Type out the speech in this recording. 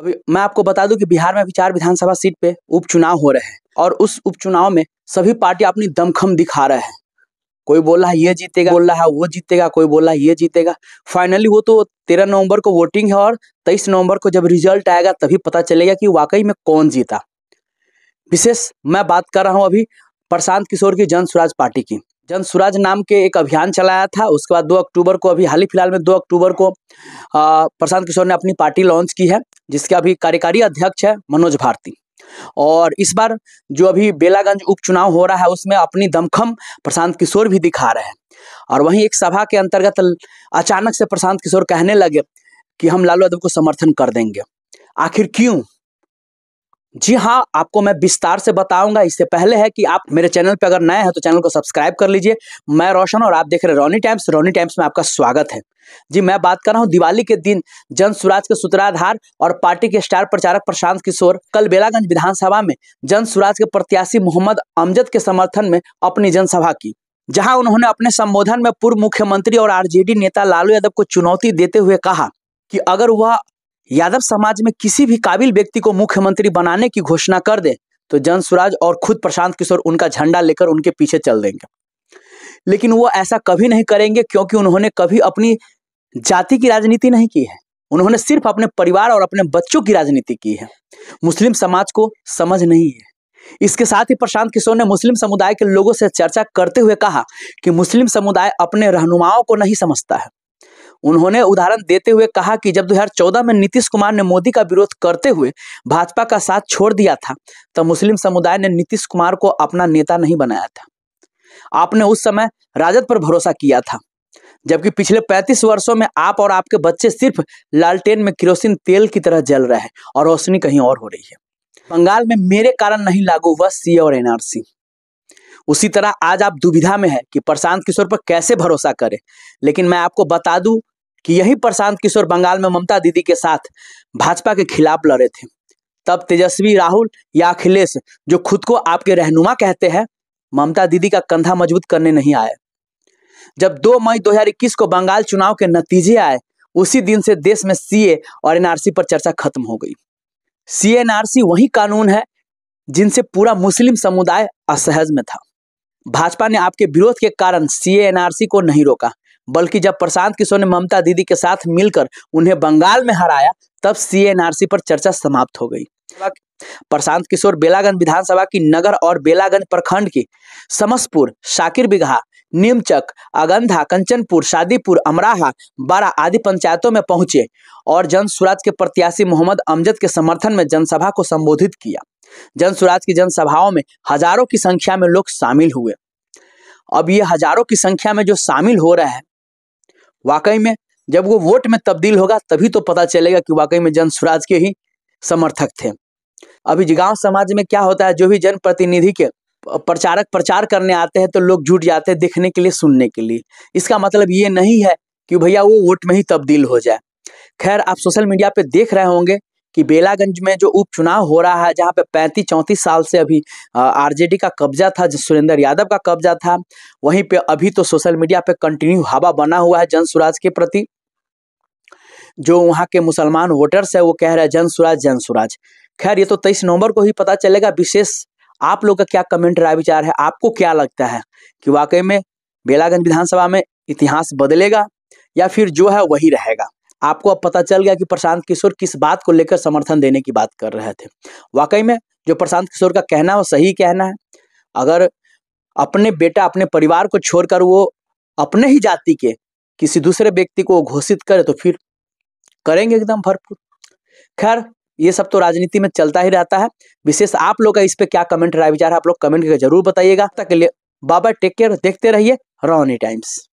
अभी मैं आपको बता दूं कि बिहार में अभी चार विधानसभा सीट पे उपचुनाव हो रहे हैं और उस उपचुनाव में सभी पार्टी अपनी दमखम दिखा रहे हैं कोई बोल रहा है ये जीतेगा बोल रहा है वो जीतेगा कोई बोल रहा है ये जीतेगा फाइनली वो तो तेरह नवंबर को वोटिंग है और तेईस नवंबर को जब रिजल्ट आएगा तभी पता चलेगा कि वाकई में कौन जीता विशेष मैं बात कर रहा हूँ अभी प्रशांत किशोर की जन स्वराज पार्टी की जन स्वराज नाम के एक अभियान चलाया था उसके बाद 2 अक्टूबर को अभी हाल ही फिलहाल में 2 अक्टूबर को प्रशांत किशोर ने अपनी पार्टी लॉन्च की है जिसके अभी कार्यकारी अध्यक्ष है मनोज भारती और इस बार जो अभी बेलागंज उपचुनाव हो रहा है उसमें अपनी दमखम प्रशांत किशोर भी दिखा रहे हैं और वहीं एक सभा के अंतर्गत अचानक से प्रशांत किशोर कहने लगे कि हम लालू यादव को समर्थन कर देंगे आखिर क्यों जी हाँ आपको मैं विस्तार से बताऊंगा इससे पहले है कि आप मेरे चैनल पर अगर नए हैं तो चैनल को सब्सक्राइब कर लीजिए मैं रोशन और आप देख रहे हैं रोनी टाइम्स रोनी टाइम्स में आपका स्वागत है जी मैं बात कर रहा हूँ दिवाली के दिन जन स्वराज के सूत्राधार और पार्टी के स्टार प्रचारक प्रशांत किशोर कल बेलागंज विधानसभा में जन स्वराज के प्रत्याशी मोहम्मद अमजद के समर्थन में अपनी जनसभा की जहां उन्होंने अपने संबोधन में पूर्व मुख्यमंत्री और आर नेता लालू यादव को चुनौती देते हुए कहा कि अगर वह यादव समाज में किसी भी काबिल व्यक्ति को मुख्यमंत्री बनाने की घोषणा कर दे तो जन स्वराज और खुद प्रशांत किशोर उनका झंडा लेकर उनके पीछे चल देंगे लेकिन वो ऐसा कभी नहीं करेंगे क्योंकि उन्होंने कभी अपनी जाति की राजनीति नहीं की है उन्होंने सिर्फ अपने परिवार और अपने बच्चों की राजनीति की है मुस्लिम समाज को समझ नहीं है इसके साथ ही प्रशांत किशोर ने मुस्लिम समुदाय के लोगों से चर्चा करते हुए कहा कि मुस्लिम समुदाय अपने रहनुमाओं को नहीं समझता है उन्होंने उदाहरण देते हुए कहा कि जब 2014 में नीतीश कुमार ने मोदी का विरोध करते हुए भाजपा का साथ छोड़ दिया था तब तो मुस्लिम समुदाय ने नीतीश कुमार को अपना नेता नहीं बनाया था आपने उस समय राजद पर भरोसा किया था जबकि पिछले 35 वर्षों में आप और आपके बच्चे सिर्फ लालटेन में किरोसिन तेल की तरह जल रहे हैं और रोशनी कहीं और हो रही है बंगाल में मेरे कारण नहीं लागू हुआ सी और एनआरसी उसी तरह आज आप दुविधा में है कि प्रशांत किशोर पर कैसे भरोसा करें लेकिन मैं आपको बता दूं कि यही प्रशांत किशोर बंगाल में ममता दीदी के साथ भाजपा के खिलाफ लड़े थे तब तेजस्वी राहुल या अखिलेश जो खुद को आपके रहनुमा कहते हैं ममता दीदी का कंधा मजबूत करने नहीं आए जब 2 मई 2021 को बंगाल चुनाव के नतीजे आए उसी दिन से देश में सीए और एनआरसी पर चर्चा खत्म हो गई सी एनआरसी वही कानून है जिनसे पूरा मुस्लिम समुदाय असहज में था भाजपा ने आपके विरोध के कारण सी एनआरसी को नहीं रोका बल्कि जब प्रशांत किशोर ने ममता दीदी के साथ मिलकर उन्हें बंगाल में हराया तब सीएनआरसी पर चर्चा समाप्त हो गई प्रशांत किशोर बेलागंज विधानसभा की नगर और बेलागंज प्रखंड की समसपुर शाकिर बिघा निमचक अगंधा कंचनपुर शादीपुर अमराहा बारा आदि पंचायतों में पहुंचे और जन स्वराज के प्रत्याशी मोहम्मद अमजद के समर्थन में जनसभा को संबोधित किया जन स्वराज की जनसभाओं में हजारों की संख्या में लोग शामिल हुए अब ये हजारों की संख्या में जो शामिल हो रहे हैं वाकई में जब वो वोट में तब्दील होगा तभी तो पता चलेगा कि वाकई में जन स्वराज के ही समर्थक थे अभी गांव समाज में क्या होता है जो भी जनप्रतिनिधि के प्रचारक प्रचार करने आते हैं तो लोग जुट जाते हैं देखने के लिए सुनने के लिए इसका मतलब ये नहीं है कि भैया वो वोट में ही तब्दील हो जाए खैर आप सोशल मीडिया पे देख रहे होंगे कि बेलागंज में जो उपचुनाव हो रहा है जहां पे पैंतीस चौंतीस साल से अभी आरजेडी का कब्जा था सुरेंद्र यादव का कब्जा था वहीं पे अभी तो सोशल मीडिया पे कंटिन्यू हवा बना हुआ है जन स्वराज के प्रति जो वहाँ के मुसलमान वोटर्स है वो कह रहे हैं जन स्वराज जन स्वराज खैर ये तो तेईस नवंबर को ही पता चलेगा विशेष आप लोग का क्या कमेंट राय विचार है आपको क्या लगता है कि वाकई में बेलागंज विधानसभा में इतिहास बदलेगा या फिर जो है वही रहेगा आपको अब पता चल गया कि प्रशांत किशोर किस बात को लेकर समर्थन देने की बात कर रहे थे वाकई में जो प्रशांत किशोर का कहना है वो सही कहना है अगर अपने बेटा अपने परिवार को छोड़कर वो अपने ही जाति के किसी दूसरे व्यक्ति को घोषित करे तो फिर करेंगे एकदम भरपूर खैर ये सब तो राजनीति में चलता ही रहता है विशेष आप लोग का इस पे क्या कमेंट राय विचार है आप लोग कमेंट करके जरूर बताइएगा तक के लिए बाबा टेक केयर देखते रहिए रॉनी टाइम्स